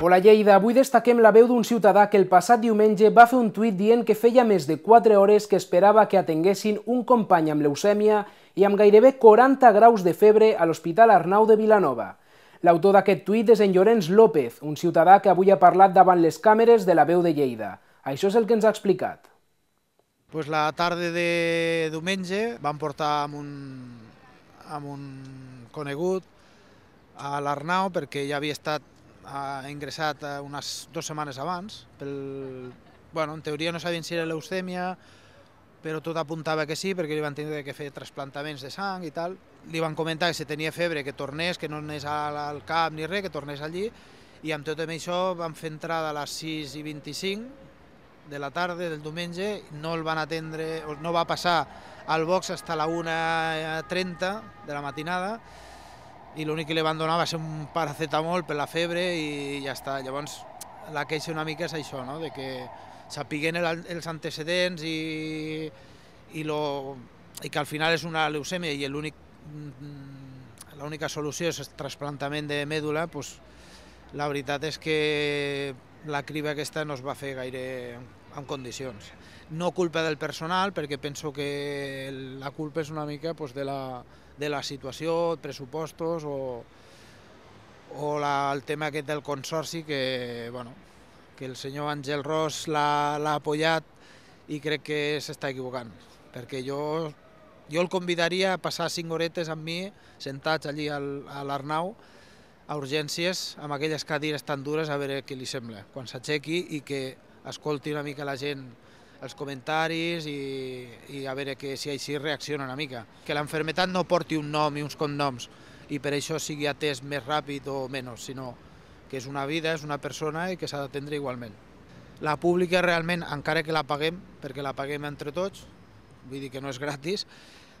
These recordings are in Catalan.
Hola Lleida, avui destaquem la veu d'un ciutadà que el passat diumenge va fer un tuit dient que feia més de 4 hores que esperava que atenguessin un company amb leucèmia i amb gairebé 40 graus de febre a l'Hospital Arnau de Vilanova. L'autor d'aquest tuit és en Llorenç López, un ciutadà que avui ha parlat davant les càmeres de la veu de Lleida. Això és el que ens ha explicat. Pues la tarda de diumenge vam portar amb un, amb un conegut a l'Arnau perquè ja havia estat ha ingressat eh, unes dues setmanes abans. Pel... Bueno, en teoria no sabien si era leucèmia, però tot apuntava que sí, perquè li van tenir que fer trasplantaments de sang i tal. Li van comentar que si tenia febre que tornés, que no anés al cap ni res, que tornés allí, i amb tot això van fer entrada a les 6 i 25 de la tarda del diumenge, no el van atendre, no va passar al box fins a la 1.30 de la matinada, i l'únic que li van donar va ser un paracetamol per la febre i ja està. Llavors, la queixa una mica és això, no? de que sapiguen el, els antecedents i, i, lo, i que al final és una leucèmia i l'únic mm, l'única solució és el trasplantament de mèdula, pues, la veritat és que la criba aquesta no es va fer gaire en condicions. No culpa del personal, perquè penso que la culpa és una mica pues, de la, de la situació, pressupostos o, o la, el tema aquest del consorci que, bueno, que el senyor Àngel Ros l'ha apoyat i crec que s'està equivocant, perquè jo, jo el convidaria a passar cinc horetes amb mi, sentats allí al, a l'Arnau, a urgències, amb aquelles cadires tan dures, a veure què li sembla, quan s'aixequi i que escolti una mica la gent els comentaris i, i a veure que si així reacciona una mica. Que la no porti un nom i uns cognoms i per això sigui atès més ràpid o menys, sinó que és una vida, és una persona i que s'ha d'atendre igualment. La pública realment, encara que la paguem, perquè la paguem entre tots, vull dir que no és gratis,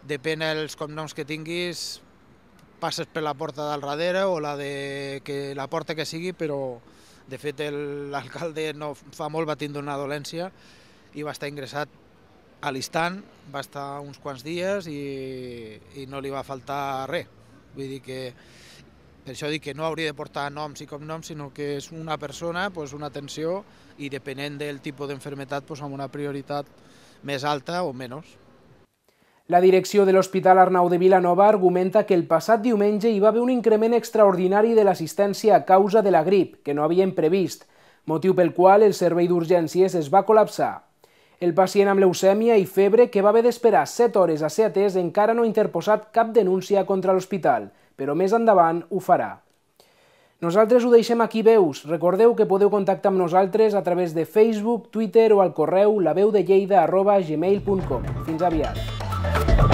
depèn dels cognoms que tinguis, passes per la porta del darrere o la, de, que, la porta que sigui, però de fet l'alcalde no fa molt va tindre una dolència i va estar ingressat a l'instant, va estar uns quants dies i, i no li va faltar res. Vull dir que per això dic que no hauria de portar noms i cognoms, sinó que és una persona, doncs una atenció, i depenent del tipus d'enfermetat, doncs amb una prioritat més alta o menys. La direcció de l'Hospital Arnau de Vilanova argumenta que el passat diumenge hi va haver un increment extraordinari de l'assistència a causa de la grip, que no havien previst, motiu pel qual el servei d'urgències es va col·lapsar. El pacient amb leucèmia i febre, que va haver d'esperar 7 hores a ser atès, encara no ha interposat cap denúncia contra l'hospital, però més endavant ho farà. Nosaltres ho deixem aquí, veus. Recordeu que podeu contactar amb nosaltres a través de Facebook, Twitter o al correu laveudellleida.gmail.com. Fins aviat.